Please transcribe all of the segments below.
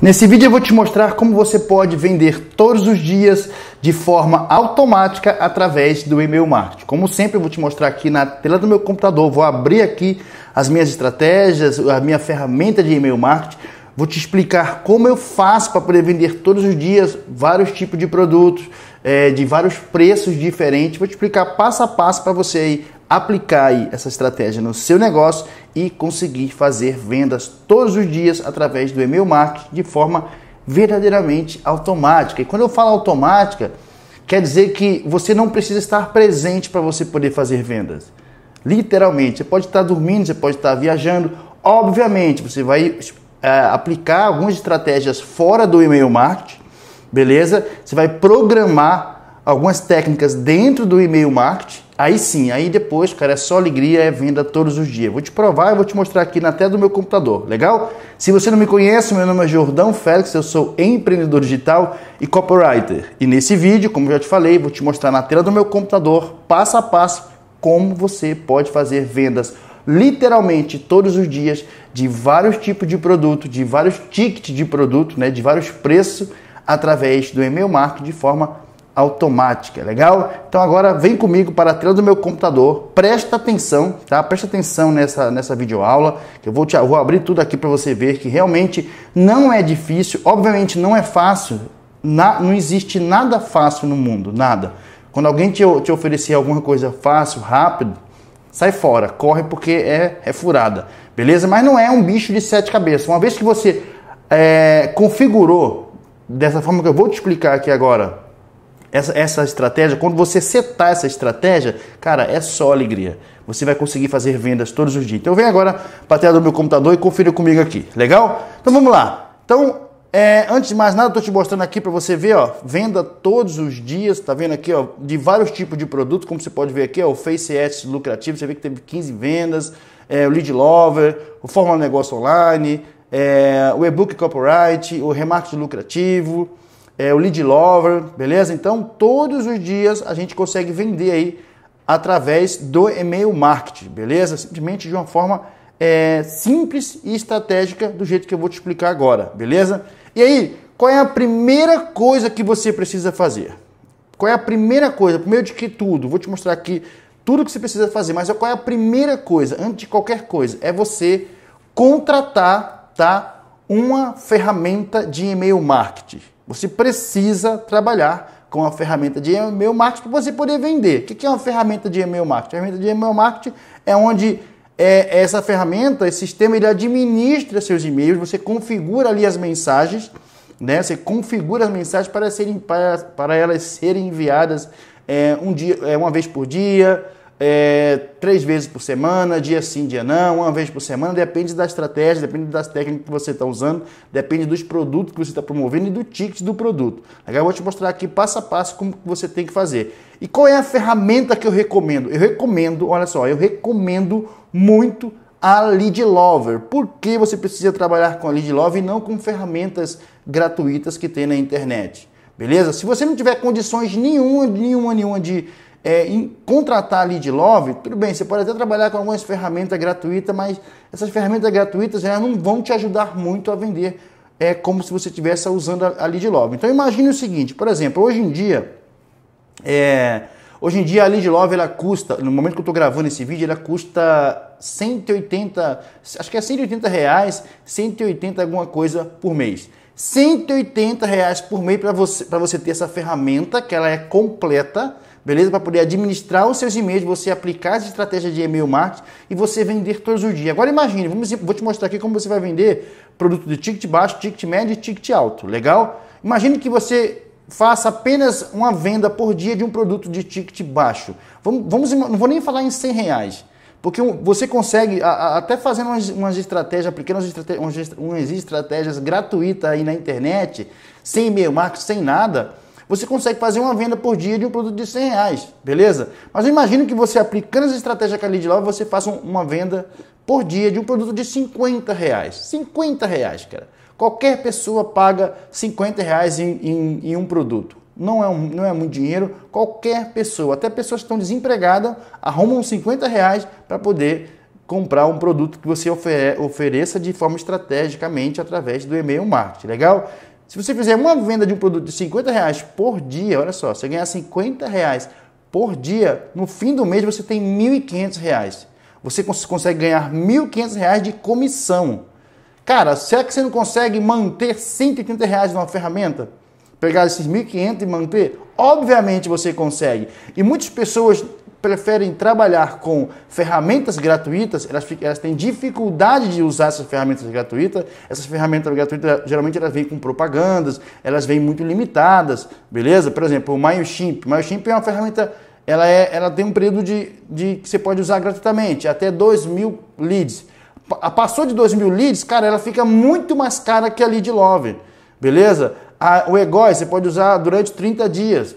Nesse vídeo eu vou te mostrar como você pode vender todos os dias de forma automática através do e-mail marketing. Como sempre, eu vou te mostrar aqui na tela do meu computador, vou abrir aqui as minhas estratégias, a minha ferramenta de e-mail marketing, vou te explicar como eu faço para poder vender todos os dias vários tipos de produtos, é, de vários preços diferentes, vou te explicar passo a passo para você aí aplicar essa estratégia no seu negócio e conseguir fazer vendas todos os dias através do e-mail marketing de forma verdadeiramente automática. E quando eu falo automática, quer dizer que você não precisa estar presente para você poder fazer vendas. Literalmente, você pode estar dormindo, você pode estar viajando. Obviamente, você vai é, aplicar algumas estratégias fora do e-mail marketing, beleza? Você vai programar algumas técnicas dentro do e-mail marketing Aí sim, aí depois, cara, é só alegria, é venda todos os dias. Vou te provar, e vou te mostrar aqui na tela do meu computador, legal? Se você não me conhece, meu nome é Jordão Félix, eu sou empreendedor digital e copywriter. E nesse vídeo, como já te falei, vou te mostrar na tela do meu computador, passo a passo, como você pode fazer vendas literalmente todos os dias de vários tipos de produto, de vários tickets de produto, né, de vários preços através do e-mail marketing de forma automática, legal? Então agora vem comigo para a tela do meu computador, presta atenção, tá? Presta atenção nessa, nessa videoaula, que eu vou, te, vou abrir tudo aqui para você ver que realmente não é difícil, obviamente não é fácil, na, não existe nada fácil no mundo, nada. Quando alguém te, te oferecer alguma coisa fácil, rápido, sai fora, corre porque é, é furada, beleza? Mas não é um bicho de sete cabeças, uma vez que você é, configurou dessa forma que eu vou te explicar aqui agora, essa, essa estratégia, quando você setar essa estratégia, cara, é só alegria. Você vai conseguir fazer vendas todos os dias. Então vem agora para a tela do meu computador e confira comigo aqui. Legal? Então vamos lá. Então é, antes de mais nada, estou te mostrando aqui para você ver, ó, venda todos os dias, tá vendo aqui, ó, de vários tipos de produtos, como você pode ver aqui, ó, o Face Ads lucrativo, você vê que teve 15 vendas, é, o Lead Lover, o Fórmula Negócio Online, é, o e-book Copyright, o Remarketing Lucrativo, é, o lead lover, beleza? Então, todos os dias a gente consegue vender aí através do e-mail marketing, beleza? Simplesmente de uma forma é, simples e estratégica, do jeito que eu vou te explicar agora, beleza? E aí, qual é a primeira coisa que você precisa fazer? Qual é a primeira coisa? Primeiro de que tudo, vou te mostrar aqui tudo que você precisa fazer, mas qual é a primeira coisa, antes de qualquer coisa? É você contratar, tá? Uma ferramenta de e-mail marketing. Você precisa trabalhar com a ferramenta de e-mail marketing para você poder vender. O que é uma ferramenta de e-mail marketing? A ferramenta de e-mail marketing é onde é, é, essa ferramenta, esse sistema, ele administra seus e-mails, você configura ali as mensagens, né? Você configura as mensagens para, serem, para, para elas serem enviadas é, um dia, é, uma vez por dia, é, três vezes por semana, dia sim, dia não, uma vez por semana, depende da estratégia, depende das técnicas que você está usando, depende dos produtos que você está promovendo e do ticket do produto. Agora eu vou te mostrar aqui passo a passo como você tem que fazer. E qual é a ferramenta que eu recomendo? Eu recomendo, olha só, eu recomendo muito a Lead Lover. Por que você precisa trabalhar com a Lead Lover e não com ferramentas gratuitas que tem na internet? Beleza? Se você não tiver condições nenhuma, nenhuma, nenhuma de é, em contratar lead love, tudo bem, você pode até trabalhar com algumas ferramentas gratuitas, mas essas ferramentas gratuitas elas não vão te ajudar muito a vender é, como se você estivesse usando a, a lead love. Então imagine o seguinte, por exemplo, hoje em dia, é, hoje em dia a lead love ela custa, no momento que eu estou gravando esse vídeo, ela custa 180, acho que é 180 reais, 180 alguma coisa por mês. 180 reais por mês para você, você ter essa ferramenta que ela é completa, beleza? Para poder administrar os seus e-mails, você aplicar as estratégias de e-mail marketing e você vender todos os dias. Agora imagine, vamos, vou te mostrar aqui como você vai vender produto de ticket baixo, ticket médio e ticket alto, legal? Imagine que você faça apenas uma venda por dia de um produto de ticket baixo. Vamos, vamos não vou nem falar em 100 reais. Porque você consegue, até fazendo umas, estratégias, pequenas estratégias, umas estratégias gratuitas aí na internet, sem e-mail marketing, sem nada, você consegue fazer uma venda por dia de um produto de 100 reais, beleza? Mas imagino que você aplicando essa estratégia que a Lead você faça uma venda por dia de um produto de 50 reais. 50 reais, cara. Qualquer pessoa paga 50 reais em, em, em um produto. Não é, um, não é muito dinheiro, qualquer pessoa, até pessoas que estão desempregadas, arrumam 50 reais para poder comprar um produto que você ofere ofereça de forma estrategicamente através do e-mail marketing, legal? Se você fizer uma venda de um produto de 50 reais por dia, olha só, você ganhar 50 reais por dia, no fim do mês você tem 1.500 reais. Você cons consegue ganhar 1.500 reais de comissão. Cara, será que você não consegue manter 180 reais numa ferramenta? Pegar esses 1.500 e manter? Obviamente você consegue. E muitas pessoas preferem trabalhar com ferramentas gratuitas, elas, elas têm dificuldade de usar essas ferramentas gratuitas. Essas ferramentas gratuitas, geralmente, elas vêm com propagandas, elas vêm muito limitadas, beleza? Por exemplo, o MailChimp. O MailChimp é uma ferramenta ela, é, ela tem um período de, de que você pode usar gratuitamente, até 2 mil leads. Passou de 2 mil leads, cara, ela fica muito mais cara que a lead love, beleza? A, o Egoi você pode usar durante 30 dias.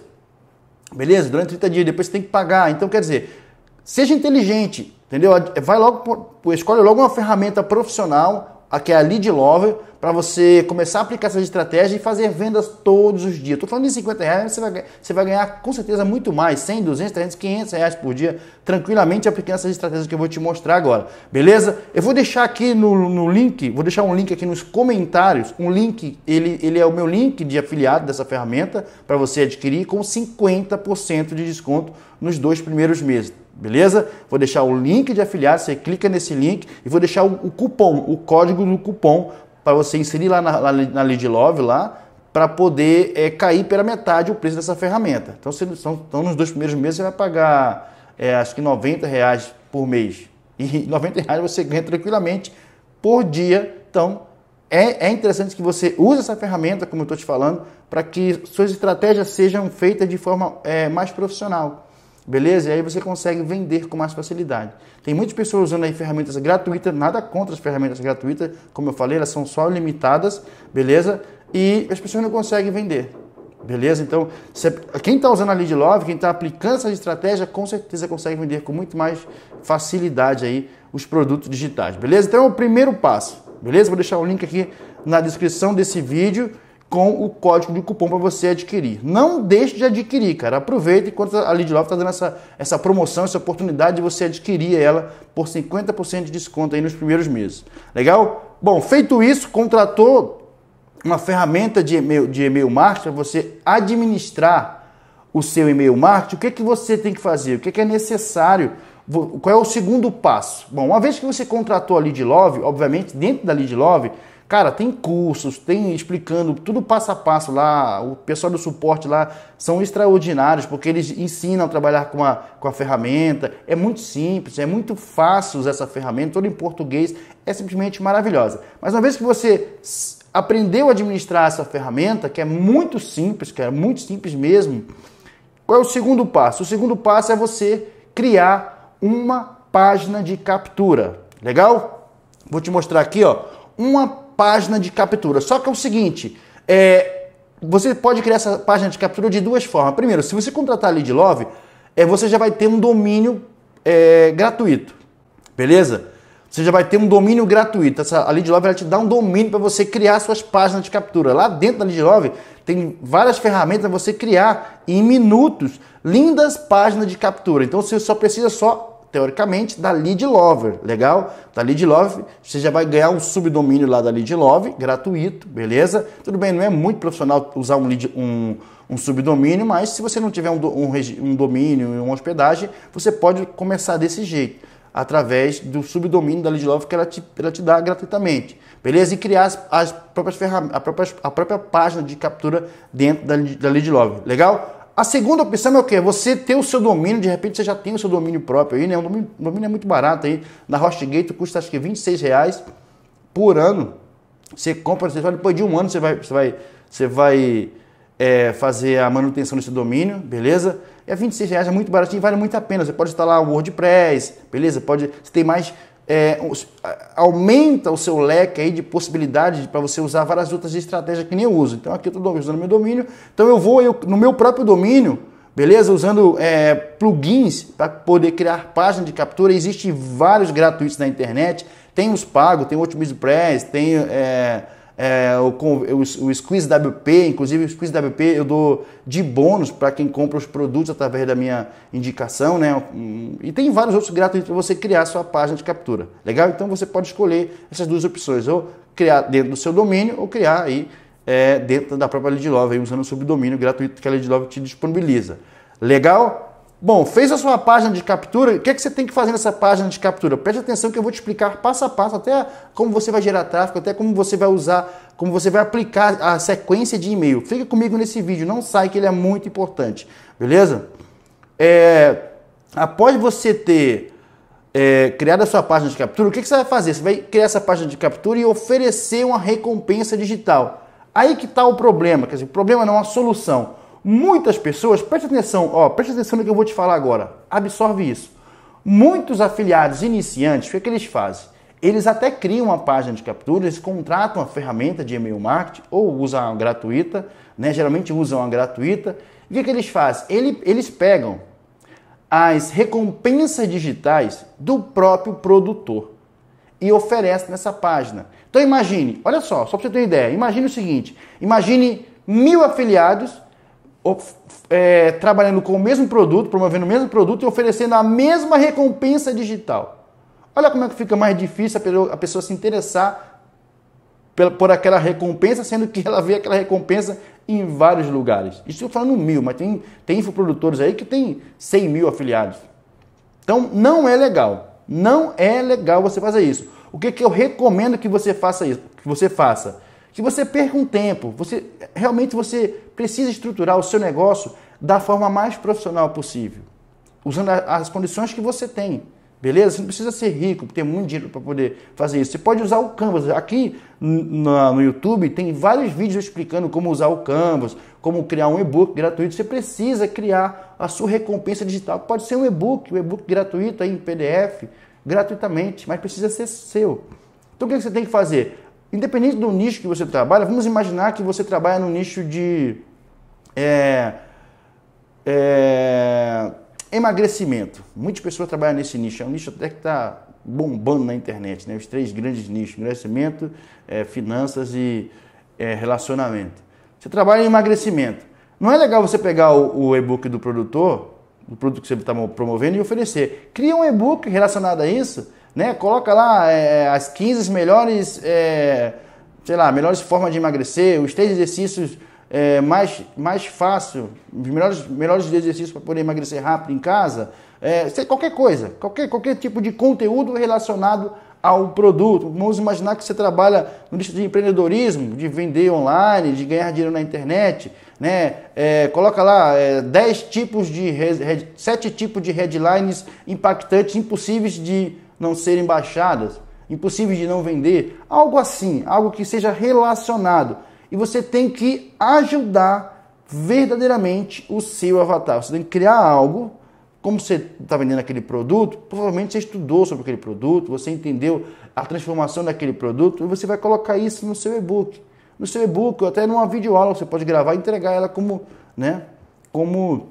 Beleza? Durante 30 dias, depois você tem que pagar. Então, quer dizer, seja inteligente, entendeu? Vai logo, escolhe logo uma ferramenta profissional, a que é a lead lover, para você começar a aplicar essa estratégia e fazer vendas todos os dias. Estou falando de 50 reais, você vai, você vai ganhar com certeza muito mais, 100, 200, 300, 500 reais por dia, tranquilamente aplicando essas estratégias que eu vou te mostrar agora, beleza? Eu vou deixar aqui no, no link, vou deixar um link aqui nos comentários, um link, ele, ele é o meu link de afiliado dessa ferramenta para você adquirir com 50% de desconto nos dois primeiros meses. Beleza? Vou deixar o link de afiliado, você clica nesse link e vou deixar o, o cupom, o código do cupom para você inserir lá na, na lead love lá, para poder é, cair pela metade o preço dessa ferramenta. Então, se, então nos dois primeiros meses você vai pagar, é, acho que 90 reais por mês. E 90 reais você ganha tranquilamente por dia. Então, é, é interessante que você use essa ferramenta, como eu estou te falando, para que suas estratégias sejam feitas de forma é, mais profissional. Beleza? E aí você consegue vender com mais facilidade. Tem muitas pessoas usando aí ferramentas gratuitas, nada contra as ferramentas gratuitas, como eu falei, elas são só limitadas, beleza? E as pessoas não conseguem vender. Beleza? Então, se, quem está usando a Lead Love, quem está aplicando essa estratégia, com certeza consegue vender com muito mais facilidade aí os produtos digitais. Beleza? Então é o primeiro passo. Beleza? Vou deixar o link aqui na descrição desse vídeo com o código de cupom para você adquirir. Não deixe de adquirir, cara. Aproveita enquanto a Lead Love está dando essa, essa promoção, essa oportunidade de você adquirir ela por 50% de desconto aí nos primeiros meses. Legal? Bom, feito isso, contratou uma ferramenta de e-mail, de e-mail marketing para você administrar o seu e-mail marketing. O que, é que você tem que fazer? O que é, que é necessário? Qual é o segundo passo? Bom, uma vez que você contratou a Lead Love, obviamente dentro da Lead Love, Cara, tem cursos, tem explicando tudo passo a passo lá. O pessoal do suporte lá são extraordinários, porque eles ensinam a trabalhar com a, com a ferramenta. É muito simples, é muito fácil usar essa ferramenta, toda em português. É simplesmente maravilhosa. Mas uma vez que você aprendeu a administrar essa ferramenta, que é muito simples, que é muito simples mesmo, qual é o segundo passo? O segundo passo é você criar uma página de captura. Legal? Vou te mostrar aqui, ó, uma página de captura. Só que é o seguinte, é, você pode criar essa página de captura de duas formas. Primeiro, se você contratar a Lead Love, é, você já vai ter um domínio é, gratuito, beleza? Você já vai ter um domínio gratuito. Essa, a Lead Love ela te dá um domínio para você criar suas páginas de captura. Lá dentro da Lead Love tem várias ferramentas para você criar em minutos lindas páginas de captura. Então você só precisa só teoricamente, da lead lover, legal? Da lead lover, você já vai ganhar um subdomínio lá da lead lover, gratuito, beleza? Tudo bem, não é muito profissional usar um, lead, um, um subdomínio, mas se você não tiver um, um, um domínio, uma hospedagem, você pode começar desse jeito, através do subdomínio da lead lover que ela te, ela te dá gratuitamente, beleza? E criar as, as próprias ferramentas, a própria, a própria página de captura dentro da, da lead lover, legal? A segunda opção é o quê? Você ter o seu domínio, de repente você já tem o seu domínio próprio aí, né? O domínio, domínio é muito barato aí. Na HostGator custa acho que 26 reais por ano. Você compra, você fala, depois de um ano você vai, você vai, você vai é, fazer a manutenção desse domínio, beleza? É 26 reais, é muito baratinho, vale muito a pena. Você pode instalar o WordPress, beleza? Pode, você tem mais é, aumenta o seu leque aí de possibilidades para você usar várias outras estratégias que nem eu uso. Então aqui eu estou usando meu domínio, então eu vou eu, no meu próprio domínio, beleza? Usando é, plugins para poder criar página de captura. Existem vários gratuitos na internet, tem os pagos, tem o Optimism Press, tem... É, é, o, o, o Squeeze WP, inclusive o Squeeze WP eu dou de bônus para quem compra os produtos através da minha indicação, né? E tem vários outros gratuitos para você criar sua página de captura. Legal? Então você pode escolher essas duas opções, ou criar dentro do seu domínio ou criar aí é, dentro da própria Lead Love, aí, usando o subdomínio gratuito que a Lead Love te disponibiliza. Legal? Bom, fez a sua página de captura, o que, é que você tem que fazer nessa página de captura? Preste atenção que eu vou te explicar passo a passo, até como você vai gerar tráfego, até como você vai usar, como você vai aplicar a sequência de e-mail. Fica comigo nesse vídeo, não sai que ele é muito importante, beleza? É, após você ter é, criado a sua página de captura, o que, é que você vai fazer? Você vai criar essa página de captura e oferecer uma recompensa digital. Aí que está o problema, quer dizer, o problema não, é a solução. Muitas pessoas, preste atenção, ó, preste atenção no que eu vou te falar agora. Absorve isso. Muitos afiliados iniciantes, o que, é que eles fazem? Eles até criam uma página de captura, eles contratam a ferramenta de e-mail marketing ou usam a gratuita, né? geralmente usam uma gratuita. E o que, é que eles fazem? Ele, eles pegam as recompensas digitais do próprio produtor e oferece nessa página. Então imagine, olha só, só para você ter uma ideia, imagine o seguinte, imagine mil afiliados é, trabalhando com o mesmo produto, promovendo o mesmo produto e oferecendo a mesma recompensa digital. Olha como é que fica mais difícil a pessoa se interessar por aquela recompensa, sendo que ela vê aquela recompensa em vários lugares. Isso eu falando mil, mas tem, tem infoprodutores aí que tem 100 mil afiliados. Então não é legal. Não é legal você fazer isso. O que, que eu recomendo que você faça isso? Que você faça? que você perca um tempo. Você realmente você precisa estruturar o seu negócio da forma mais profissional possível, usando as condições que você tem. Beleza? Você não precisa ser rico, ter muito dinheiro para poder fazer isso. Você pode usar o Canvas. Aqui no YouTube tem vários vídeos explicando como usar o Canvas, como criar um e-book gratuito. Você precisa criar a sua recompensa digital. Pode ser um e-book, um e-book gratuito aí em PDF, gratuitamente, mas precisa ser seu. Então o que você tem que fazer? independente do nicho que você trabalha, vamos imaginar que você trabalha no nicho de é, é, emagrecimento. Muitas pessoas trabalham nesse nicho, é um nicho até que está bombando na internet, né? os três grandes nichos, emagrecimento, é, finanças e é, relacionamento. Você trabalha em emagrecimento. Não é legal você pegar o, o e-book do produtor, do produto que você está promovendo e oferecer. Cria um e-book relacionado a isso, né? Coloca lá é, as 15 melhores, é, sei lá, melhores formas de emagrecer, os três exercícios é, mais, mais fácil, os melhores, melhores exercícios para poder emagrecer rápido em casa, é, qualquer coisa, qualquer, qualquer tipo de conteúdo relacionado ao produto. Vamos imaginar que você trabalha no nicho de empreendedorismo, de vender online, de ganhar dinheiro na internet, né? É, coloca lá é, tipos de, sete 7 tipos de headlines impactantes, impossíveis de não serem baixadas, impossíveis de não vender, algo assim, algo que seja relacionado. E você tem que ajudar verdadeiramente o seu avatar. Você tem que criar algo. Como você está vendendo aquele produto, provavelmente você estudou sobre aquele produto, você entendeu a transformação daquele produto e você vai colocar isso no seu e-book. No seu e-book, ou até numa videoaula, você pode gravar e entregar ela como, né, como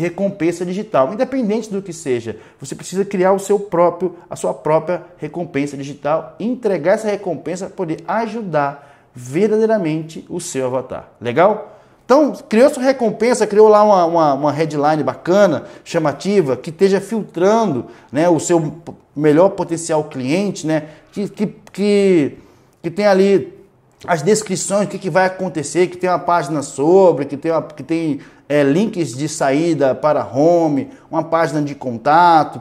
recompensa digital. Independente do que seja, você precisa criar o seu próprio, a sua própria recompensa digital, entregar essa recompensa para poder ajudar verdadeiramente o seu avatar. Legal? Então, criou sua recompensa, criou lá uma, uma, uma headline bacana, chamativa, que esteja filtrando né, o seu melhor potencial cliente, né, que, que, que, que tem ali as descrições, o que, que vai acontecer, que tem uma página sobre, que tem, uma, que tem é, links de saída para home, uma página de contato,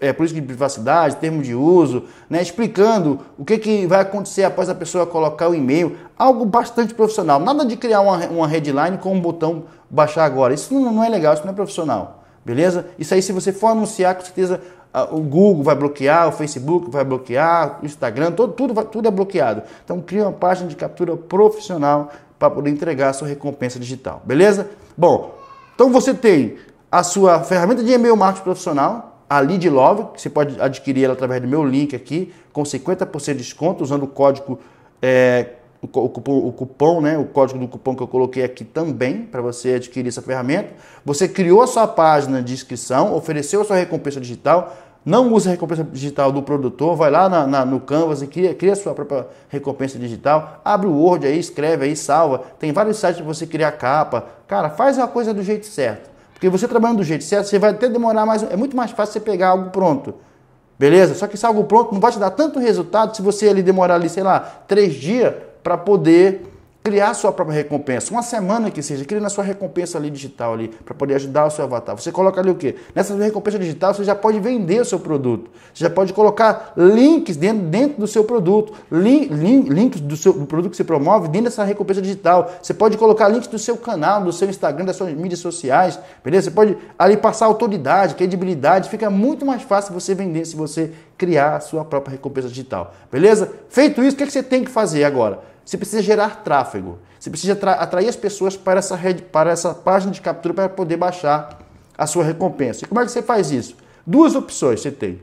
é, política de privacidade, termo de uso, né, explicando o que, que vai acontecer após a pessoa colocar o e-mail, algo bastante profissional. Nada de criar uma, uma headline com um botão baixar agora. Isso não, não é legal, isso não é profissional. Beleza? Isso aí, se você for anunciar, com certeza ah, o Google vai bloquear, o Facebook vai bloquear, o Instagram, todo, tudo, tudo é bloqueado. Então cria uma página de captura profissional para poder entregar a sua recompensa digital, beleza? Bom, então você tem a sua ferramenta de e-mail marketing profissional, a Lead Love, que você pode adquirir ela através do meu link aqui, com 50% de desconto, usando o código, é, o, cupom, o cupom, né? O código do cupom que eu coloquei aqui também, para você adquirir essa ferramenta. Você criou a sua página de inscrição, ofereceu a sua recompensa digital, não usa a recompensa digital do produtor, vai lá na, na, no Canvas e cria, cria sua própria recompensa digital. Abre o Word aí, escreve aí, salva. Tem vários sites para você criar capa. Cara, faz a coisa do jeito certo. Porque você trabalhando do jeito certo, você vai até demorar mais. É muito mais fácil você pegar algo pronto. Beleza? Só que se algo pronto não vai te dar tanto resultado se você ali demorar ali, sei lá, três dias para poder criar sua própria recompensa, uma semana que seja, crie na sua recompensa ali digital ali, para poder ajudar o seu avatar. Você coloca ali o quê? Nessa recompensa digital você já pode vender o seu produto, você já pode colocar links dentro, dentro do seu produto, link, link, links do, seu, do produto que você promove dentro dessa recompensa digital. Você pode colocar links do seu canal, do seu Instagram, das suas mídias sociais, beleza? Você pode ali passar autoridade, credibilidade, fica muito mais fácil você vender se você criar a sua própria recompensa digital, beleza? Feito isso, o que, é que você tem que fazer agora? Você precisa gerar tráfego. Você precisa atrair as pessoas para essa, rede, para essa página de captura para poder baixar a sua recompensa. E como é que você faz isso? Duas opções você tem.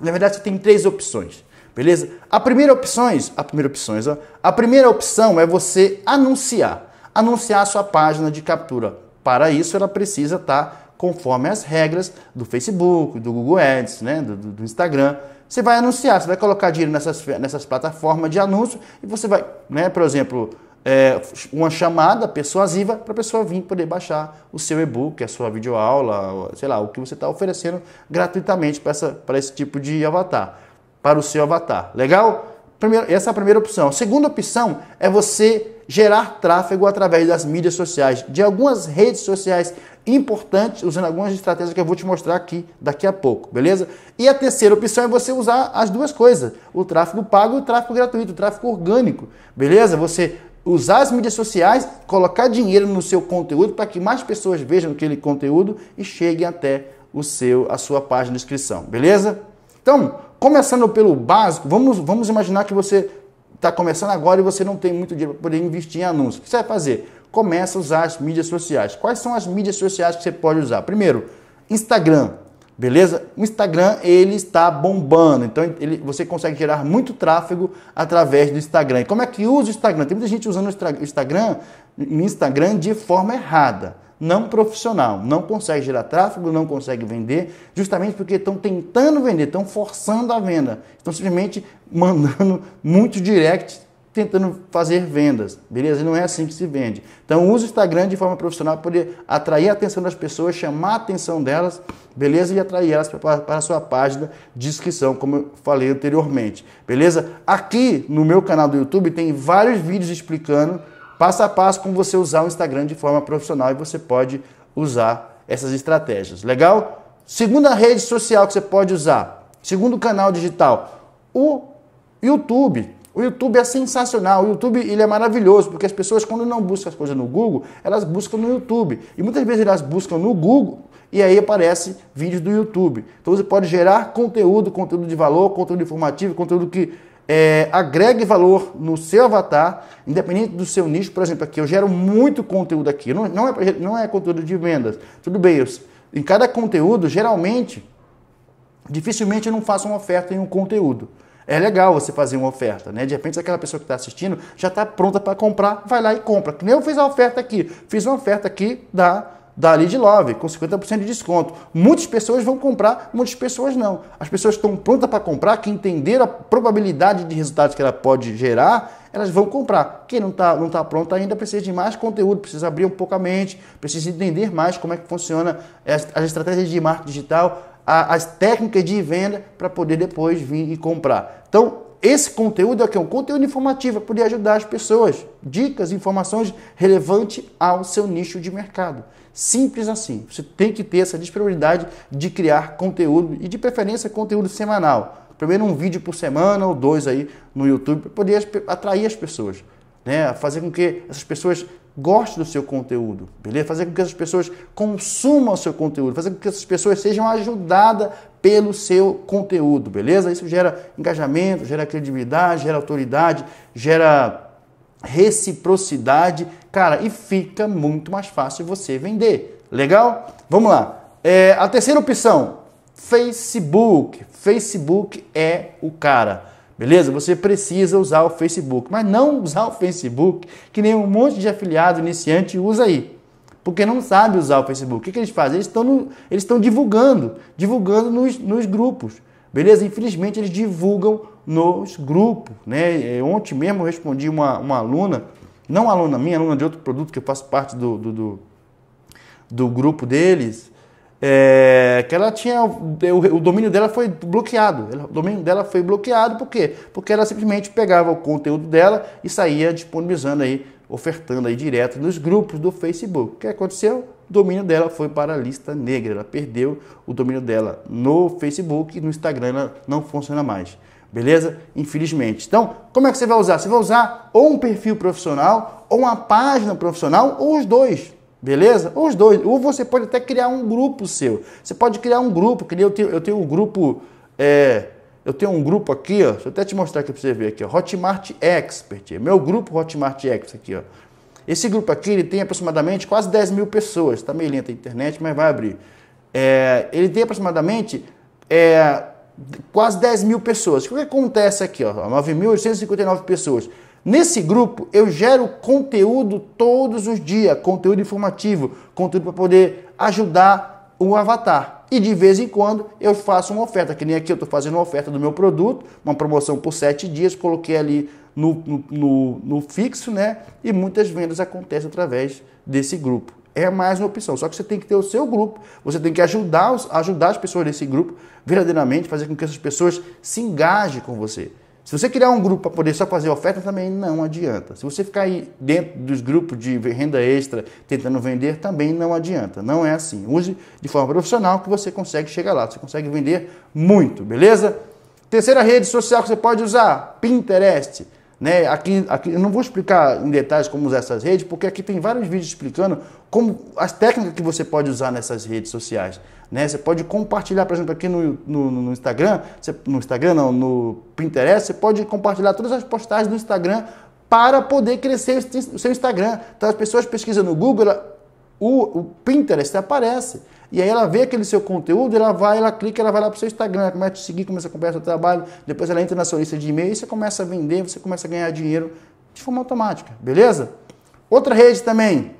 Na verdade, você tem três opções. Beleza? A primeira opções, a primeira opção, a primeira opção é você anunciar, anunciar a sua página de captura. Para isso, ela precisa estar tá conforme as regras do Facebook, do Google Ads, né, do, do, do Instagram. Você vai anunciar, você vai colocar dinheiro nessas, nessas plataformas de anúncio e você vai, né, por exemplo, é, uma chamada persuasiva para a pessoa vir poder baixar o seu e-book, a sua videoaula, sei lá, o que você está oferecendo gratuitamente para esse tipo de avatar, para o seu avatar. Legal? Primeiro, essa é a primeira opção. A segunda opção é você gerar tráfego através das mídias sociais, de algumas redes sociais importante usando algumas estratégias que eu vou te mostrar aqui daqui a pouco, beleza? E a terceira opção é você usar as duas coisas, o tráfego pago e o tráfego gratuito, o tráfego orgânico, beleza? Você usar as mídias sociais, colocar dinheiro no seu conteúdo para que mais pessoas vejam aquele conteúdo e cheguem até o seu a sua página de inscrição, beleza? Então, começando pelo básico, vamos, vamos imaginar que você está começando agora e você não tem muito dinheiro para poder investir em anúncios. O que você vai fazer? começa a usar as mídias sociais. Quais são as mídias sociais que você pode usar? Primeiro, Instagram, beleza? O Instagram ele está bombando, então ele, você consegue gerar muito tráfego através do Instagram. E como é que usa o Instagram? Tem muita gente usando o Instagram, o Instagram de forma errada não profissional, não consegue gerar tráfego, não consegue vender, justamente porque estão tentando vender, estão forçando a venda, estão simplesmente mandando muito direct tentando fazer vendas, beleza? E não é assim que se vende. Então use o Instagram de forma profissional para poder atrair a atenção das pessoas, chamar a atenção delas, beleza? E atrair elas para a sua página de inscrição, como eu falei anteriormente, beleza? Aqui no meu canal do YouTube tem vários vídeos explicando passo a passo como você usar o Instagram de forma profissional e você pode usar essas estratégias, legal? Segunda rede social que você pode usar, segundo canal digital, o YouTube. O YouTube é sensacional, o YouTube ele é maravilhoso, porque as pessoas quando não buscam as coisas no Google, elas buscam no YouTube. E muitas vezes elas buscam no Google e aí aparece vídeos do YouTube. Então você pode gerar conteúdo, conteúdo de valor, conteúdo informativo, conteúdo que é, agregue valor no seu avatar, independente do seu nicho. Por exemplo, aqui eu gero muito conteúdo aqui, não, não, é, não é conteúdo de vendas. Tudo bem, eu, em cada conteúdo, geralmente, dificilmente eu não faço uma oferta em um conteúdo. É legal você fazer uma oferta, né? De repente aquela pessoa que está assistindo já está pronta para comprar, vai lá e compra. Que nem eu fiz a oferta aqui. Fiz uma oferta aqui da da Lead Love, com 50% de desconto. Muitas pessoas vão comprar, muitas pessoas não. As pessoas estão prontas para comprar, que entenderam a probabilidade de resultados que ela pode gerar, elas vão comprar. Quem não está não tá pronto ainda precisa de mais conteúdo, precisa abrir um pouco a mente, precisa entender mais como é que funciona as, as estratégias de marketing digital, a, as técnicas de venda para poder depois vir e comprar. Então, esse conteúdo aqui é um conteúdo informativo para poder ajudar as pessoas. Dicas, informações relevantes ao seu nicho de mercado. Simples assim. Você tem que ter essa disponibilidade de criar conteúdo e, de preferência, conteúdo semanal. Primeiro um vídeo por semana ou dois aí no YouTube para poder atrair as pessoas né? fazer com que essas pessoas gostem do seu conteúdo, beleza? Fazer com que essas pessoas consumam o seu conteúdo, fazer com que essas pessoas sejam ajudadas pelo seu conteúdo, beleza? Isso gera engajamento, gera credibilidade, gera autoridade, gera reciprocidade, cara, e fica muito mais fácil você vender. Legal? Vamos lá. É, a terceira opção, Facebook. Facebook é o cara. Beleza? Você precisa usar o Facebook, mas não usar o Facebook que nem um monte de afiliado iniciante usa aí. Porque não sabe usar o Facebook. O que, que eles fazem? Eles estão, no, eles estão divulgando, divulgando nos, nos grupos. Beleza? Infelizmente eles divulgam nos grupos. Né? É, ontem mesmo eu respondi uma, uma aluna, não aluna minha, aluna de outro produto que eu faço parte do, do, do, do grupo deles, é, que ela tinha o, o, domínio dela foi bloqueado. O domínio dela foi bloqueado por quê? Porque ela simplesmente pegava o conteúdo dela e saía disponibilizando aí, ofertando aí direto nos grupos do Facebook. O que aconteceu? O domínio dela foi para a lista negra. Ela perdeu o domínio dela no Facebook e no Instagram ela não funciona mais. Beleza? Infelizmente. Então, como é que você vai usar? Você vai usar ou um perfil profissional, ou uma página profissional, ou os dois. Beleza? Os dois. Ou você pode até criar um grupo seu. Você pode criar um grupo, que eu tenho, eu tenho um grupo. É, eu tenho um grupo aqui, ó. Deixa eu até te mostrar aqui para você ver aqui, ó. Hotmart Expert. É meu grupo Hotmart Expert aqui, ó. Esse grupo aqui ele tem aproximadamente quase 10 mil pessoas. Está meio lenta a internet, mas vai abrir. É, ele tem aproximadamente é, quase 10 mil pessoas. O que acontece aqui? ó 9.859 pessoas. Nesse grupo eu gero conteúdo todos os dias, conteúdo informativo, conteúdo para poder ajudar o avatar. E de vez em quando eu faço uma oferta, que nem aqui eu estou fazendo uma oferta do meu produto, uma promoção por sete dias, coloquei ali no, no, no, no fixo, né? E muitas vendas acontecem através desse grupo é mais uma opção. Só que você tem que ter o seu grupo, você tem que ajudar, os, ajudar as pessoas desse grupo verdadeiramente, fazer com que essas pessoas se engajem com você. Se você criar um grupo para poder só fazer oferta, também não adianta. Se você ficar aí dentro dos grupos de renda extra tentando vender, também não adianta. Não é assim. Use de forma profissional que você consegue chegar lá. Você consegue vender muito, beleza? Terceira rede social que você pode usar, Pinterest. Né? Aqui, aqui, eu não vou explicar em detalhes como usar essas redes, porque aqui tem vários vídeos explicando como as técnicas que você pode usar nessas redes sociais. Né? Você pode compartilhar, por exemplo, aqui no, no, no Instagram, você, no Instagram não, no Pinterest, você pode compartilhar todas as postagens no Instagram para poder crescer o seu Instagram. Então as pessoas pesquisam no Google, ela, o, o, Pinterest aparece. E aí ela vê aquele seu conteúdo, ela vai, ela clica, ela vai lá para o seu Instagram, ela começa a seguir, começa a conversar o trabalho, depois ela entra na sua lista de e-mail e você começa a vender, você começa a ganhar dinheiro de forma automática, beleza? Outra rede também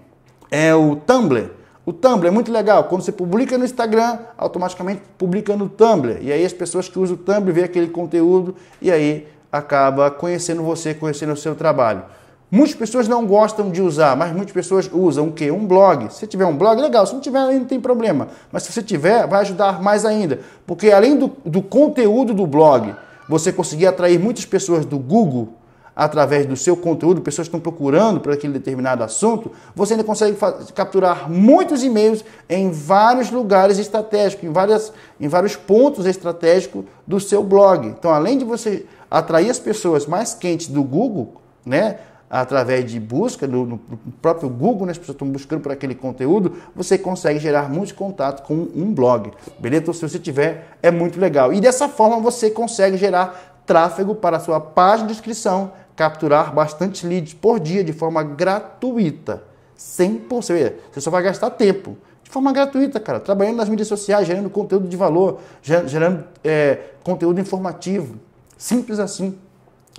é o Tumblr. O Tumblr é muito legal. Quando você publica no Instagram, automaticamente publica no Tumblr. E aí as pessoas que usam o Tumblr veem aquele conteúdo e aí acaba conhecendo você, conhecendo o seu trabalho. Muitas pessoas não gostam de usar, mas muitas pessoas usam o quê? Um blog. Se tiver um blog, legal. Se não tiver, não tem problema. Mas se você tiver, vai ajudar mais ainda. Porque além do, do conteúdo do blog, você conseguir atrair muitas pessoas do Google, através do seu conteúdo, pessoas estão procurando por aquele determinado assunto, você ainda consegue capturar muitos e-mails em vários lugares estratégicos, em, várias, em vários pontos estratégicos do seu blog. Então, além de você atrair as pessoas mais quentes do Google, né? através de busca do, próprio Google, né? as pessoas estão buscando por aquele conteúdo, você consegue gerar muito contato com um blog, beleza? Então, se você tiver, é muito legal. E dessa forma você consegue gerar tráfego para a sua página de inscrição, capturar bastante leads por dia de forma gratuita. 100%. Você só vai gastar tempo. De forma gratuita, cara. Trabalhando nas mídias sociais, gerando conteúdo de valor, gerando é, conteúdo informativo. Simples assim.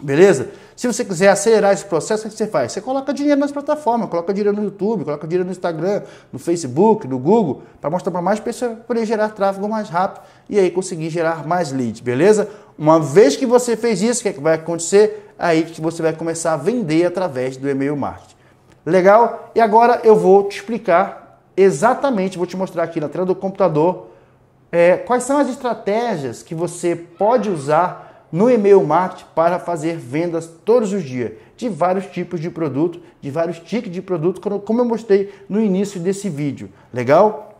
Beleza? Se você quiser acelerar esse processo, o que você faz? Você coloca dinheiro nas plataformas, coloca dinheiro no YouTube, coloca dinheiro no Instagram, no Facebook, no Google, para mostrar para mais pessoas poder gerar tráfego mais rápido e aí conseguir gerar mais leads, beleza? Uma vez que você fez isso, o que, é que vai acontecer? aí que você vai começar a vender através do e-mail marketing. Legal? E agora eu vou te explicar exatamente, vou te mostrar aqui na tela do computador é, quais são as estratégias que você pode usar no e-mail marketing para fazer vendas todos os dias de vários tipos de produto, de vários tickets de produto, como eu mostrei no início desse vídeo. Legal?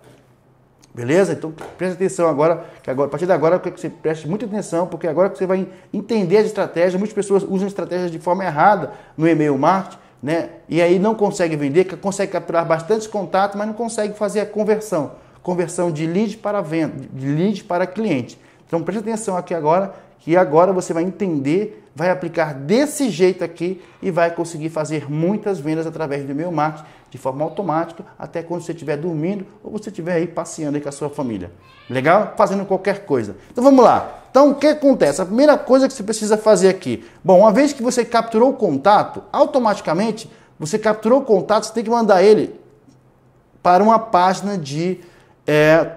Beleza? Então preste atenção agora, que agora, a partir de agora eu quero que você preste muita atenção, porque agora que você vai entender as estratégias, muitas pessoas usam estratégias de forma errada no e-mail marketing, né? E aí não consegue vender, consegue capturar bastante contato, mas não consegue fazer a conversão, conversão de lead para venda, de lead para cliente. Então preste atenção aqui agora, que agora você vai entender, vai aplicar desse jeito aqui e vai conseguir fazer muitas vendas através do e-mail marketing de forma automática até quando você estiver dormindo ou você estiver aí passeando aí com a sua família. Legal? Fazendo qualquer coisa. Então vamos lá. Então o que acontece? A primeira coisa que você precisa fazer aqui. Bom, uma vez que você capturou o contato, automaticamente você capturou o contato, você tem que mandar ele para uma página de é,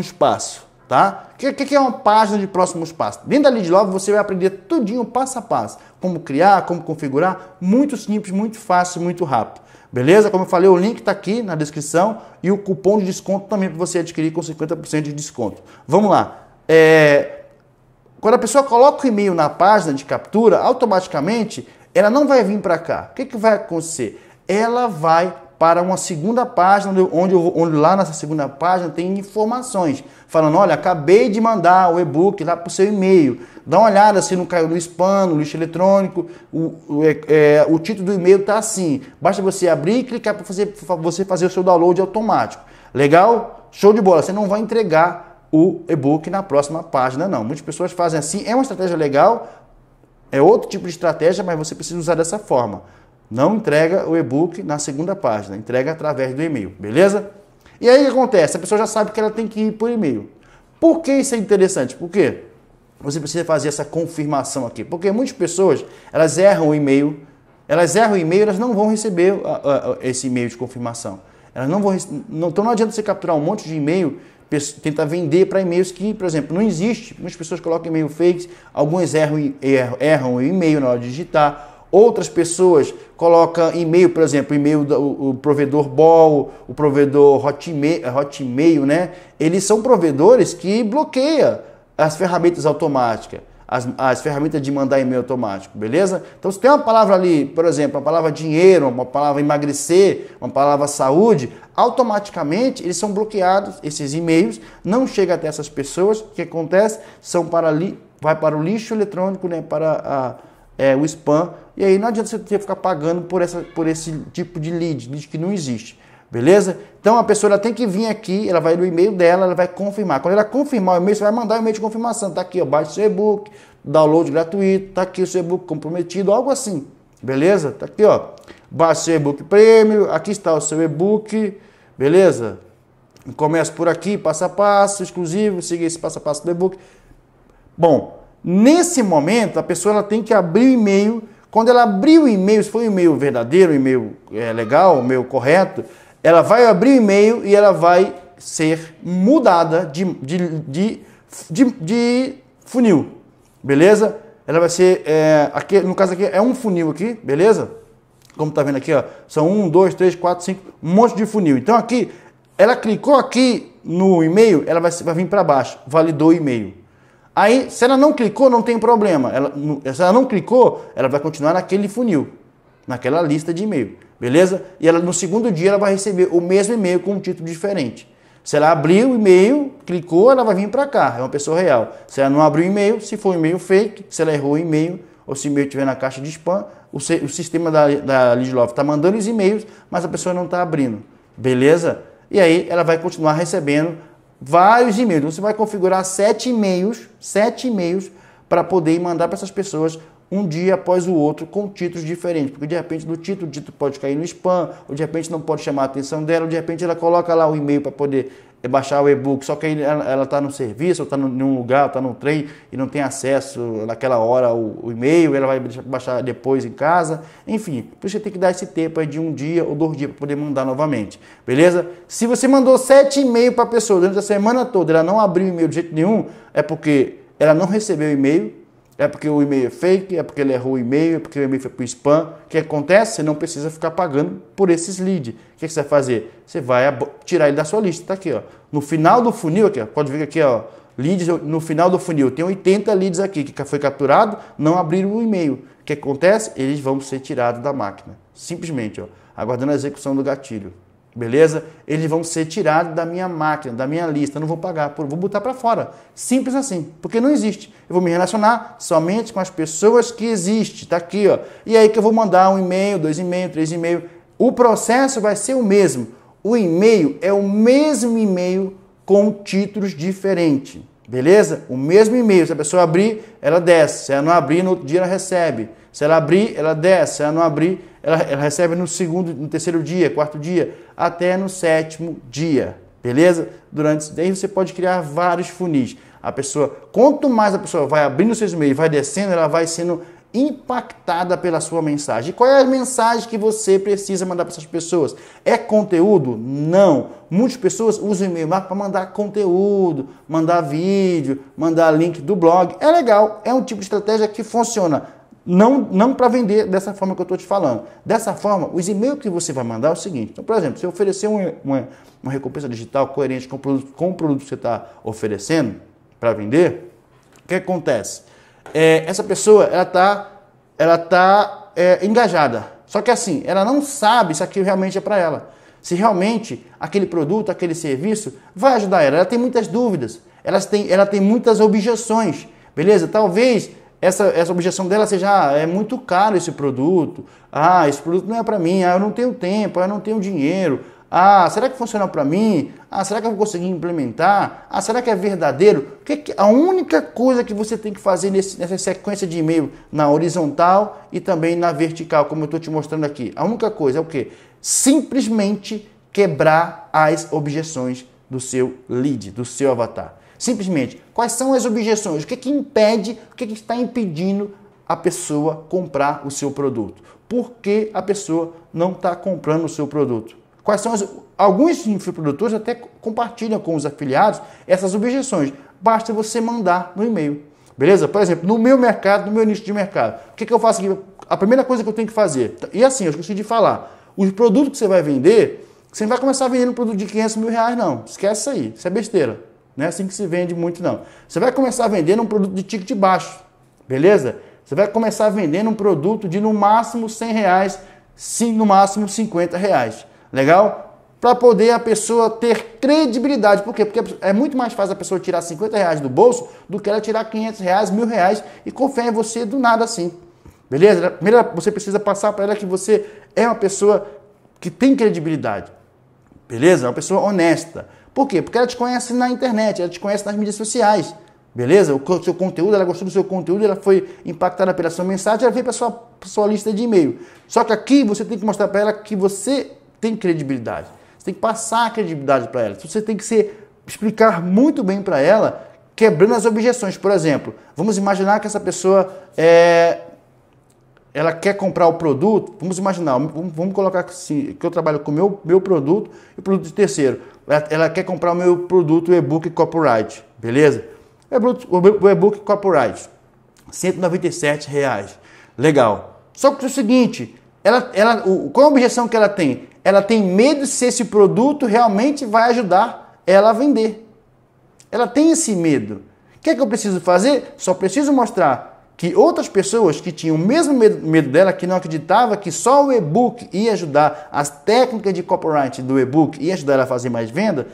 espaço tá? O que, que, é uma página de próximos passos? Dentro da Lead você vai aprender tudinho passo a passo, como criar, como configurar, muito simples, muito fácil, muito rápido. Beleza? Como eu falei, o link está aqui na descrição e o cupom de desconto também para você adquirir com 50% de desconto. Vamos lá. É... Quando a pessoa coloca o e-mail na página de captura, automaticamente ela não vai vir para cá. O que, que vai acontecer? Ela vai para uma segunda página, onde, eu, onde, lá nessa segunda página tem informações, falando: olha, acabei de mandar o e-book lá para o seu e-mail. Dá uma olhada se não caiu no spam, no lixo eletrônico. O, o, é, é o título do e-mail está assim. Basta você abrir e clicar para fazer, você fazer o seu download automático. Legal? Show de bola. Você não vai entregar o e-book na próxima página, não. Muitas pessoas fazem assim. É uma estratégia legal, é outro tipo de estratégia, mas você precisa usar dessa forma. Não entrega o e-book na segunda página, entrega através do e-mail, beleza? E aí o que acontece? A pessoa já sabe que ela tem que ir por e-mail. Por que isso é interessante? Por quê? Você precisa fazer essa confirmação aqui, porque muitas pessoas elas erram o e-mail, elas erram o e-mail, elas não vão receber esse e-mail de confirmação. Elas não vão, não, então não adianta você capturar um monte de e-mail, tentar vender para e-mails que, por exemplo, não existe. Muitas pessoas colocam e-mail fakes, algumas erram, erram, erram o e-mail na hora de digitar, Outras pessoas colocam e-mail, por exemplo, e-mail do o provedor ball o provedor Hotmail, Hotmail, né? Eles são provedores que bloqueia as ferramentas automáticas, as, as ferramentas de mandar e-mail automático, beleza? Então, se tem uma palavra ali, por exemplo, a palavra dinheiro, uma palavra emagrecer, uma palavra saúde, automaticamente eles são bloqueados, esses e-mails, não chega até essas pessoas. O que acontece? São para ali, vai para o lixo eletrônico, né? Para a, é, o spam. E aí não adianta você ficar pagando por, essa, por esse tipo de lead, lead que não existe. Beleza? Então a pessoa ela tem que vir aqui, ela vai no e-mail dela, ela vai confirmar. Quando ela confirmar o e-mail, você vai mandar o e-mail de confirmação. Tá aqui, ó, baixa o seu e-book, download gratuito, tá aqui o seu e-book comprometido, algo assim. Beleza? Tá aqui, ó. Baixa o seu e-book prêmio, aqui está o seu e-book, beleza? Começa por aqui, passo a passo, exclusivo, siga esse passo a passo do e-book. Bom, nesse momento a pessoa ela tem que abrir o e-mail. Quando ela abrir o e-mail, se foi um e-mail verdadeiro, um e-mail é, legal, um e-mail correto, ela vai abrir e-mail e ela vai ser mudada de, de, de, de, de funil, beleza? Ela vai ser, é, aqui, no caso aqui é um funil aqui, beleza? Como tá vendo aqui, ó, são um, dois, três, quatro, cinco, um monte de funil. Então aqui, ela clicou aqui no e-mail, ela vai, vai vir para baixo, validou o e-mail. Aí, se ela não clicou, não tem problema. Ela, se ela não clicou, ela vai continuar naquele funil naquela lista de e-mail, beleza? E ela no segundo dia ela vai receber o mesmo e-mail com um título diferente. Se ela abriu o e-mail, clicou, ela vai vir para cá, é uma pessoa real. Se ela não abriu o e-mail, se for um e-mail fake, se ela errou o e-mail, ou se o e-mail estiver na caixa de spam, o, o sistema da, da Lidlove está mandando os e-mails, mas a pessoa não está abrindo, beleza? E aí ela vai continuar recebendo vários e-mails. Você vai configurar sete e-mails, sete e-mails para poder mandar para essas pessoas um dia após o outro com títulos diferentes, porque de repente no título o título pode cair no spam, ou de repente não pode chamar a atenção dela, ou de repente ela coloca lá o e-mail para poder é, baixar o e-book, só que ela está no serviço, ou está em um lugar, está no trem e não tem acesso naquela hora o, e-mail, ela vai baixar depois em casa, enfim, você tem que dar esse tempo de um dia ou dois dias para poder mandar novamente, beleza? Se você mandou sete e mails para a pessoa durante a semana toda, ela não abriu o e-mail de jeito nenhum, é porque ela não recebeu o e-mail, é porque o e-mail é fake, é porque ele errou o e-mail, é porque o e-mail foi para o spam. O que acontece? Você não precisa ficar pagando por esses leads. O que você vai fazer? Você vai tirar ele da sua lista. Está aqui, ó. No final do funil, aqui, ó, pode ver aqui, ó. Leads no final do funil. Tem 80 leads aqui que foi capturado, não abriram o e-mail. O que acontece? Eles vão ser tirados da máquina. Simplesmente, ó. Aguardando a execução do gatilho beleza? Eles vão ser tirados da minha máquina, da minha lista, eu não vou pagar, vou botar para fora. Simples assim, porque não existe. Eu vou me relacionar somente com as pessoas que existem, tá aqui, ó. E aí que eu vou mandar um e-mail, dois e-mail, três e-mail. O processo vai ser o mesmo. O e-mail é o mesmo e-mail com títulos diferentes, beleza? O mesmo e-mail, se a pessoa abrir, ela desce, se ela não abrir, no outro dia ela recebe. Se ela abrir, ela desce. Se ela não abrir, ela, ela, recebe no segundo, no terceiro dia, quarto dia, até no sétimo dia. Beleza? Durante isso daí você pode criar vários funis. A pessoa, quanto mais a pessoa vai abrindo seus e-mails, vai descendo, ela vai sendo impactada pela sua mensagem. E qual é a mensagem que você precisa mandar para essas pessoas? É conteúdo? Não. Muitas pessoas usam e-mail marketing para mandar conteúdo, mandar vídeo, mandar link do blog. É legal, é um tipo de estratégia que funciona não, não para vender dessa forma que eu estou te falando. Dessa forma, os e-mails que você vai mandar é o seguinte. Então, por exemplo, se eu oferecer uma, uma, uma recompensa digital coerente com o produto, com o produto que você está oferecendo para vender, o que acontece? É, essa pessoa ela está ela tá, é, engajada. Só que assim, ela não sabe se aquilo realmente é para ela. Se realmente aquele produto, aquele serviço vai ajudar ela. Ela tem muitas dúvidas. Ela tem, ela tem muitas objeções. Beleza? Talvez essa, essa objeção dela seja, assim, ah, é muito caro esse produto, ah, esse produto não é para mim, ah, eu não tenho tempo, ah, eu não tenho dinheiro, ah, será que funciona para mim? Ah, será que eu vou conseguir implementar? Ah, será que é verdadeiro? Que que, a única coisa que você tem que fazer nesse, nessa sequência de e-mail na horizontal e também na vertical, como eu estou te mostrando aqui, a única coisa é o quê? Simplesmente quebrar as objeções do seu lead, do seu avatar. Simplesmente, quais são as objeções? O que, é que impede, o que, é que está impedindo a pessoa comprar o seu produto? Por que a pessoa não está comprando o seu produto? Quais são as, alguns infoprodutores até compartilham com os afiliados essas objeções. Basta você mandar no e-mail. Beleza? Por exemplo, no meu mercado, no meu nicho de mercado, o que, é que eu faço aqui? A primeira coisa que eu tenho que fazer, e assim, eu esqueci de falar, os produtos que você vai vender, você não vai começar vendendo um produto de 500 mil reais, não. Esquece isso aí, isso é besteira. Não é assim que se vende muito, não. Você vai começar vendendo um produto de ticket baixo, beleza? Você vai começar vendendo um produto de no máximo 100 reais, sim, no máximo 50 reais. Legal? Para poder a pessoa ter credibilidade. Por quê? Porque é muito mais fácil a pessoa tirar 50 reais do bolso do que ela tirar 500 reais, mil reais e confiar em você do nada assim. Beleza? Primeiro você precisa passar para ela que você é uma pessoa que tem credibilidade. Beleza? Uma pessoa honesta. Por quê? Porque ela te conhece na internet, ela te conhece nas mídias sociais. Beleza? O seu conteúdo, ela gostou do seu conteúdo, ela foi impactada pela sua mensagem, ela veio para sua, sua lista de e-mail. Só que aqui você tem que mostrar para ela que você tem credibilidade. Você tem que passar a credibilidade para ela. Você tem que ser, explicar muito bem para ela, quebrando as objeções. Por exemplo, vamos imaginar que essa pessoa é, ela quer comprar o produto, vamos imaginar, vamos, colocar assim, que eu trabalho com o meu, meu produto e produto de terceiro ela, quer comprar o meu produto, o e-book copyright, beleza? O e-book copyright, 197 reais. Legal. Só que é o seguinte, ela, ela, o, qual a objeção que ela tem? Ela tem medo se esse produto realmente vai ajudar ela a vender. Ela tem esse medo. O que é que eu preciso fazer? Só preciso mostrar que outras pessoas que tinham o mesmo medo, dela, que não acreditava que só o e-book ia ajudar, as técnicas de copyright do e-book ia ajudar ela a fazer mais venda,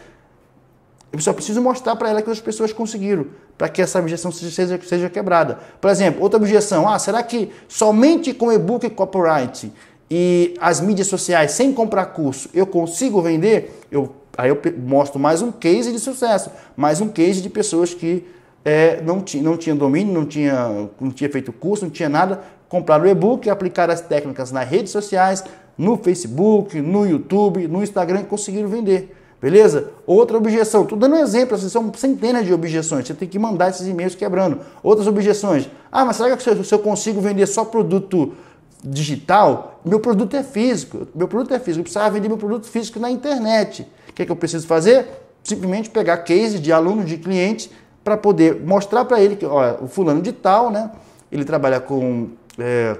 eu só preciso mostrar para ela que as pessoas conseguiram, para que essa objeção seja, seja quebrada. Por exemplo, outra objeção, ah, será que somente com e-book e copyright e as mídias sociais, sem comprar curso, eu consigo vender? Eu, aí eu mostro mais um case de sucesso, mais um case de pessoas que é, não, tinha, não tinha domínio, não tinha, não tinha feito curso, não tinha nada, compraram o e-book, e aplicaram as técnicas nas redes sociais, no Facebook, no YouTube, no Instagram e conseguiram vender. Beleza? Outra objeção, estou dando um exemplo, assim, são centenas de objeções, você tem que mandar esses e-mails quebrando. Outras objeções, ah, mas será que se eu, eu consigo vender só produto digital, meu produto é físico. Meu produto é físico. Eu precisava vender meu produto físico na internet. O que, é que eu preciso fazer? Simplesmente pegar case de aluno, de cliente para poder mostrar para ele que o fulano de tal, né? Ele trabalha com é,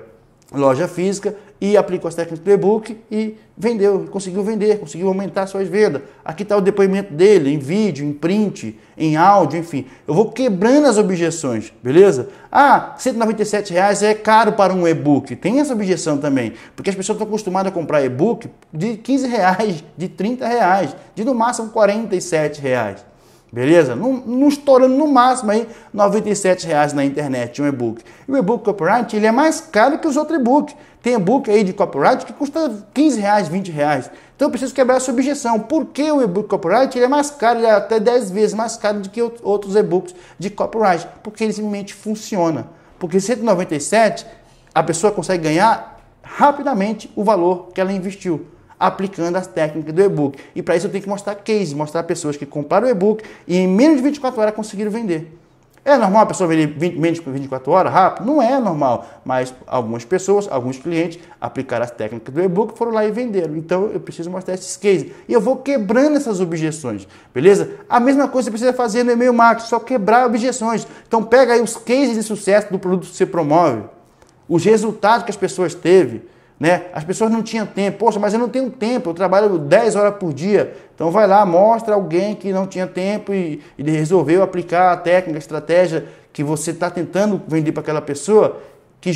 loja física e aplicou as técnicas do e-book e vendeu, conseguiu vender, conseguiu aumentar suas vendas. Aqui está o depoimento dele em vídeo, em print, em áudio, enfim. Eu vou quebrando as objeções, beleza? Ah, R$ reais é caro para um e-book. Tem essa objeção também, porque as pessoas estão acostumadas a comprar e-book de 15 reais, de 30 reais, de no máximo 47 reais. Beleza? Não, estourando no máximo aí 97 reais na internet um e-book. E o e-book copyright ele é mais caro que os outros e books Tem e-book aí de copyright que custa 15 reais, 20 reais. Então eu preciso quebrar essa objeção. Por que o e-book copyright ele é mais caro, ele é até 10 vezes mais caro do que outros e-books de copyright? Porque ele simplesmente funciona. Porque 197 a pessoa consegue ganhar rapidamente o valor que ela investiu aplicando as técnicas do e-book. E para isso eu tenho que mostrar case, mostrar pessoas que compraram o e-book e em menos de 24 horas conseguiram vender. É normal a pessoa vender 20, menos de 24 horas rápido? Não é normal, mas algumas pessoas, alguns clientes aplicaram as técnicas do e-book, foram lá e venderam. Então eu preciso mostrar esses cases. E eu vou quebrando essas objeções, beleza? A mesma coisa você precisa fazer no e-mail marketing, só quebrar objeções. Então pega aí os cases de sucesso do produto que você promove, os resultados que as pessoas teve né? As pessoas não tinham tempo. Poxa, mas eu não tenho tempo, eu trabalho 10 horas por dia. Então vai lá, mostra alguém que não tinha tempo e, resolveu aplicar a técnica, a estratégia que você está tentando vender para aquela pessoa, que,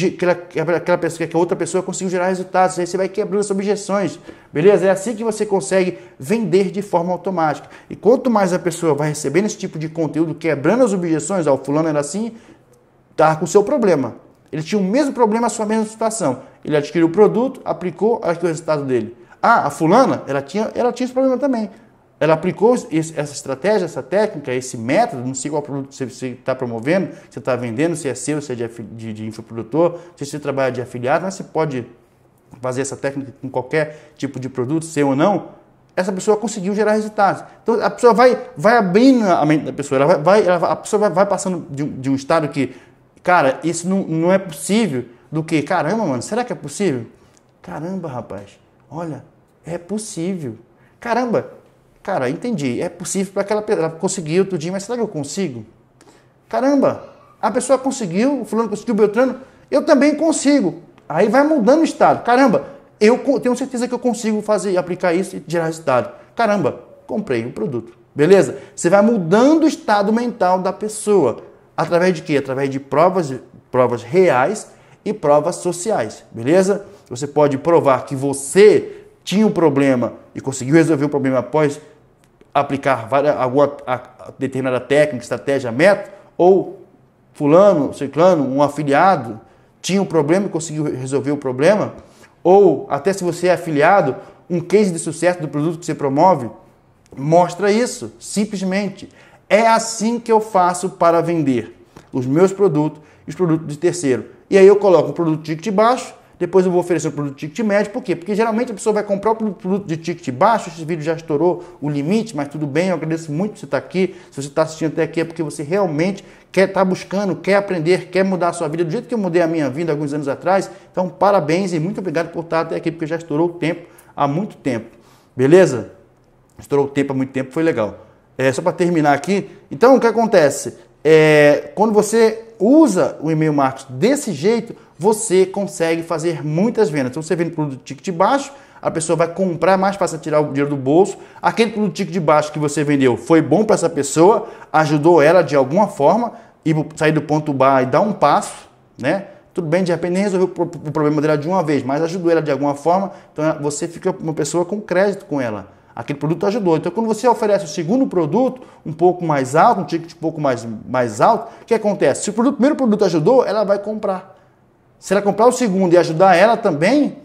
aquela pessoa, que a outra pessoa conseguiu gerar resultados. Aí você vai quebrando as objeções. Beleza? É assim que você consegue vender de forma automática. E quanto mais a pessoa vai recebendo esse tipo de conteúdo, quebrando as objeções, ó, o fulano era assim, tá com o seu problema. Ele tinha o mesmo problema, a sua mesma situação. Ele adquiriu o produto, aplicou, aqui o resultado dele. Ah, a fulana, ela tinha, ela tinha esse problema também. Ela aplicou esse, essa estratégia, essa técnica, esse método, não sei qual produto você está promovendo, você está vendendo, se é seu, se é de, de, de infoprodutor, se você trabalha de afiliado, mas você pode fazer essa técnica com qualquer tipo de produto, seu ou não, essa pessoa conseguiu gerar resultados. Então a pessoa vai, vai abrindo a mente da pessoa, ela vai, vai ela, a pessoa vai, vai passando de, de, um estado que cara, isso não, não é possível, do que, caramba, mano, será que é possível? Caramba, rapaz, olha, é possível. Caramba, cara, entendi, é possível para aquela pessoa, conseguir conseguiu outro dia, mas será que eu consigo? Caramba, a pessoa conseguiu, o fulano conseguiu, o Beltrano, eu também consigo. Aí vai mudando o estado. Caramba, eu tenho certeza que eu consigo fazer, aplicar isso e gerar resultado. Caramba, comprei o um produto. Beleza? Você vai mudando o estado mental da pessoa. Através de quê? Através de provas, provas reais e provas sociais, beleza? Você pode provar que você tinha um problema e conseguiu resolver o problema após aplicar várias, alguma determinada técnica, estratégia, meta, ou fulano, ciclano, um afiliado, tinha um problema e conseguiu resolver o problema, ou até se você é afiliado, um case de sucesso do produto que você promove, mostra isso, simplesmente. É assim que eu faço para vender os meus produtos e os produtos de terceiro. E aí eu coloco o produto de ticket baixo, depois eu vou oferecer o produto de ticket médio. Por quê? Porque geralmente a pessoa vai comprar o produto de ticket baixo. Esse vídeo já estourou o limite, mas tudo bem. Eu agradeço muito você estar tá aqui. Se você está assistindo até aqui é porque você realmente quer estar tá buscando, quer aprender, quer mudar a sua vida do jeito que eu mudei a minha vida alguns anos atrás. Então, parabéns e muito obrigado por estar até aqui, porque já estourou o tempo há muito tempo. Beleza? Estourou o tempo há muito tempo, foi legal. É, só para terminar aqui. Então, o que acontece? É, quando você usa o e-mail marketing desse jeito, você consegue fazer muitas vendas. Então, você vende produto ticket baixo, a pessoa vai comprar mais para tirar o dinheiro do bolso. Aquele produto ticket baixo que você vendeu foi bom para essa pessoa, ajudou ela de alguma forma e sair do ponto bar e dar um passo, né? Tudo bem, de repente nem resolveu o problema dela de uma vez, mas ajudou ela de alguma forma. Então você fica uma pessoa com crédito com ela aquele produto ajudou. Então, quando você oferece o segundo produto, um pouco mais alto, um ticket um pouco mais, mais alto, o que acontece? Se o produto, primeiro produto ajudou, ela vai comprar. Se ela comprar o segundo e ajudar ela também,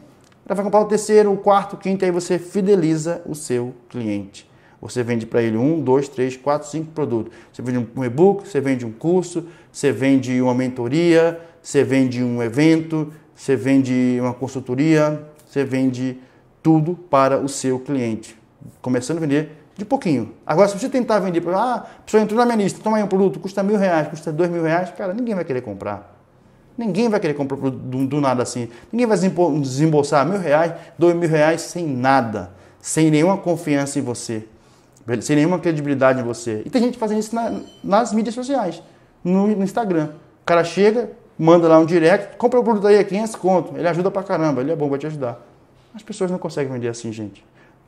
ela vai comprar o terceiro, o quarto, o quinto, aí você fideliza o seu cliente. Você vende para ele um, dois, três, quatro, cinco produtos. Você vende um e-book, você vende um curso, você vende uma mentoria, você vende um evento, você vende uma consultoria, você vende tudo para o seu cliente começando a vender de pouquinho. Agora, se você tentar vender, ah, a pessoa entrou na minha lista, toma aí um produto, custa mil reais, custa dois mil reais, cara, ninguém vai querer comprar. Ninguém vai querer comprar do, do nada assim. Ninguém vai desembolsar mil reais, dois mil reais sem nada, sem nenhuma confiança em você, sem nenhuma credibilidade em você. E tem gente fazendo isso na, nas mídias sociais, no, no, Instagram. O cara chega, manda lá um direct, compra o produto aí, 500 é conto, ele ajuda pra caramba, ele é bom, vai te ajudar. As pessoas não conseguem vender assim, gente.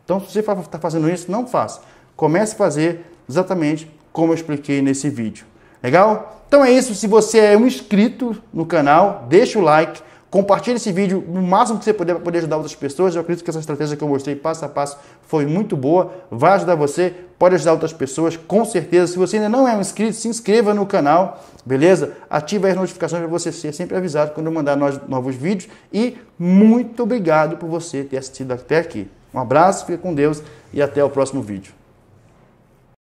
Então, se você está fazendo isso, não faça. Comece a fazer exatamente como eu expliquei nesse vídeo. Legal? Então é isso. Se você é um inscrito no canal, deixa o like, compartilhe esse vídeo no máximo que você puder para poder ajudar outras pessoas. Eu acredito que essa estratégia que eu mostrei passo a passo foi muito boa. Vai ajudar você, pode ajudar outras pessoas, com certeza. Se você ainda não é um inscrito, se inscreva no canal, beleza? Ative as notificações para você ser sempre avisado quando eu mandar novos vídeos. E muito obrigado por você ter assistido até aqui. Um abraço, fica com Deus e até o próximo vídeo.